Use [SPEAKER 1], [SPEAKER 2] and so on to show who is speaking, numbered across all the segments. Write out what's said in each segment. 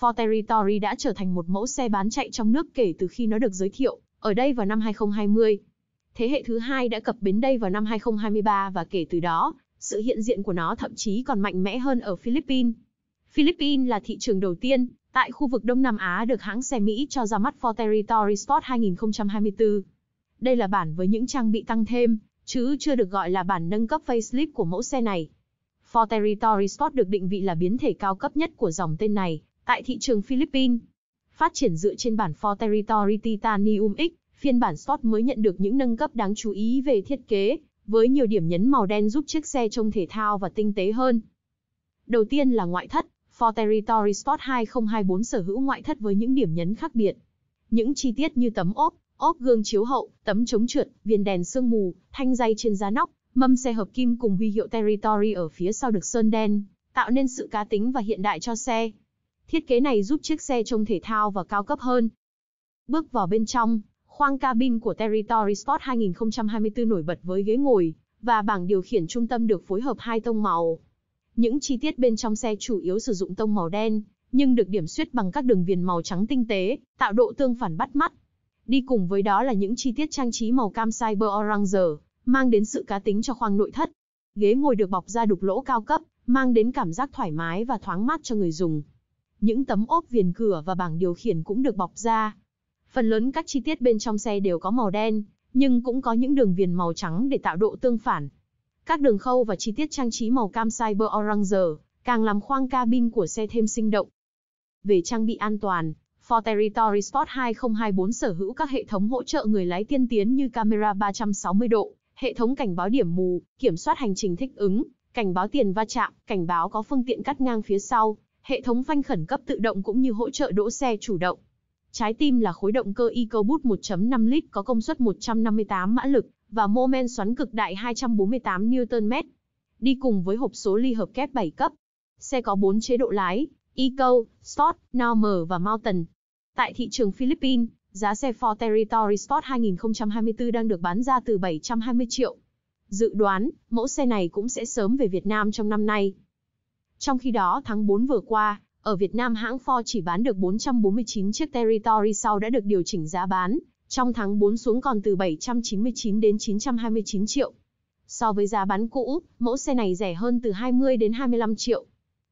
[SPEAKER 1] Ford Territory đã trở thành một mẫu xe bán chạy trong nước kể từ khi nó được giới thiệu ở đây vào năm 2020. Thế hệ thứ hai đã cập bến đây vào năm 2023 và kể từ đó, sự hiện diện của nó thậm chí còn mạnh mẽ hơn ở Philippines. Philippines là thị trường đầu tiên tại khu vực Đông Nam Á được hãng xe Mỹ cho ra mắt Ford Territory Sport 2024. Đây là bản với những trang bị tăng thêm, chứ chưa được gọi là bản nâng cấp facelift của mẫu xe này. Ford Territory Sport được định vị là biến thể cao cấp nhất của dòng tên này, tại thị trường Philippines. Phát triển dựa trên bản Ford Territory Titanium X, phiên bản Sport mới nhận được những nâng cấp đáng chú ý về thiết kế, với nhiều điểm nhấn màu đen giúp chiếc xe trông thể thao và tinh tế hơn. Đầu tiên là ngoại thất, Ford Territory Sport 2024 sở hữu ngoại thất với những điểm nhấn khác biệt. Những chi tiết như tấm ốp, ốp gương chiếu hậu, tấm chống trượt, viền đèn sương mù, thanh dây trên giá nóc, mâm xe hợp kim cùng huy hiệu Territory ở phía sau được sơn đen, tạo nên sự cá tính và hiện đại cho xe. Thiết kế này giúp chiếc xe trông thể thao và cao cấp hơn. Bước vào bên trong, khoang cabin của Territory Sport 2024 nổi bật với ghế ngồi và bảng điều khiển trung tâm được phối hợp hai tông màu. Những chi tiết bên trong xe chủ yếu sử dụng tông màu đen, nhưng được điểm xuyết bằng các đường viền màu trắng tinh tế, tạo độ tương phản bắt mắt. Đi cùng với đó là những chi tiết trang trí màu cam cyber orange, mang đến sự cá tính cho khoang nội thất. Ghế ngồi được bọc da đục lỗ cao cấp, mang đến cảm giác thoải mái và thoáng mát cho người dùng những tấm ốp viền cửa và bảng điều khiển cũng được bọc ra. Phần lớn các chi tiết bên trong xe đều có màu đen, nhưng cũng có những đường viền màu trắng để tạo độ tương phản. Các đường khâu và chi tiết trang trí màu cam Cyber orange càng làm khoang cabin của xe thêm sinh động. Về trang bị an toàn, Ford Territory Sport 2024 sở hữu các hệ thống hỗ trợ người lái tiên tiến như camera 360 độ, hệ thống cảnh báo điểm mù, kiểm soát hành trình thích ứng, cảnh báo tiền va chạm, cảnh báo có phương tiện cắt ngang phía sau, hệ thống phanh khẩn cấp tự động cũng như hỗ trợ đỗ xe chủ động. Trái tim là khối động cơ EcoBoost 1.5 lít có công suất 158 mã lực và mô men xoắn cực đại 248 Nm. Đi cùng với hộp số ly hợp kép 7 cấp. Xe có 4 chế độ lái, Eco, Sport, Normal và Mountain. Tại thị trường Philippines, giá xe Ford Territory Sport 2024 đang được bán ra từ 720 triệu. Dự đoán, mẫu xe này cũng sẽ sớm về Việt Nam trong năm nay. Trong khi đó tháng 4 vừa qua, ở Việt Nam hãng Ford chỉ bán được 449 chiếc Territory sau đã được điều chỉnh giá bán, trong tháng 4 xuống còn từ 799 đến 929 triệu. So với giá bán cũ, mẫu xe này rẻ hơn từ 20 đến 25 triệu.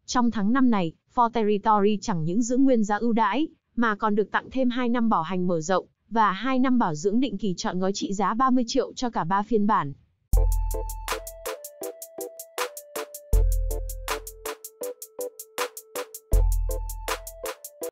[SPEAKER 1] Trong tháng 5 này, Ford Territory chẳng những giữ nguyên giá ưu đãi, mà còn được tặng thêm 2 năm bảo hành mở rộng và 2 năm bảo dưỡng định kỳ chọn gói trị giá 30 triệu cho cả 3 phiên bản.